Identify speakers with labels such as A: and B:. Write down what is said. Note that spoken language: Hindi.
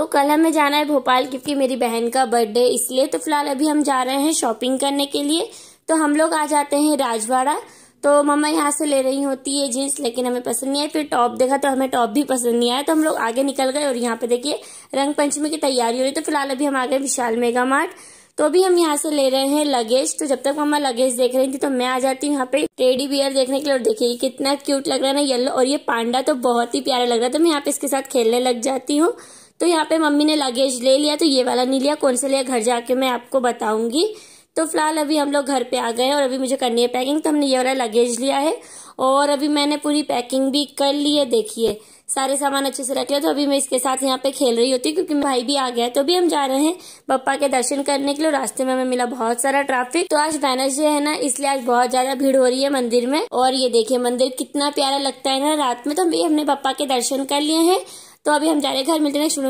A: तो कल हमें जाना है भोपाल क्योंकि मेरी बहन का बर्थडे इसलिए तो फिलहाल अभी हम जा रहे हैं शॉपिंग करने के लिए तो हम लोग आ जाते हैं राजवाड़ा तो मम्मा यहाँ से ले रही होती है जींस लेकिन हमें पसंद नहीं आई फिर टॉप देखा तो हमें टॉप भी पसंद नहीं आया तो हम लोग आगे निकल गए और यहाँ पे देखिए रंग पंचमी की तैयारी हो रही तो फिलहाल अभी हम आ गए विशाल मेगा मार्ट तो अभी हम यहाँ से ले रहे हैं लगेज तो जब तक मम्मा लगेज देख रही थी तो मैं आ जाती हूँ यहाँ पे टेडी बियर देखने के लिए और देखिए कितना क्यूट लग रहा है ना येल्लो और ये पांडा तो बहुत ही प्यारा लग रहा है तो मैं यहाँ पे इसके साथ खेलने लग जाती हूँ तो यहाँ पे मम्मी ने लगेज ले लिया तो ये वाला नहीं लिया कौन सा लिया घर जाके मैं आपको बताऊंगी तो फिलहाल अभी हम लोग घर पे आ गए और अभी मुझे करनी है पैकिंग तो हमने ये वाला लगेज लिया है और अभी मैंने पूरी पैकिंग भी कर ली है देखिए सारे सामान अच्छे से रख लिया तो अभी मैं इसके साथ यहाँ पे खेल रही होती हूँ क्योंकि भाई भी आ गया है तो अभी हम जा रहे हैं पप्पा के दर्शन करने के लिए रास्ते में हमें मिला बहुत सारा ट्रैफिक तो आज वेनसडे है ना इसलिए आज बहुत ज्यादा भीड़ हो रही है मंदिर में और ये देखिए मंदिर कितना प्यारा लगता है ना रात में तो अभी हमने पप्पा के दर्शन कर लिए हैं तो अभी हम जा रहे हैं घर मिलते हैं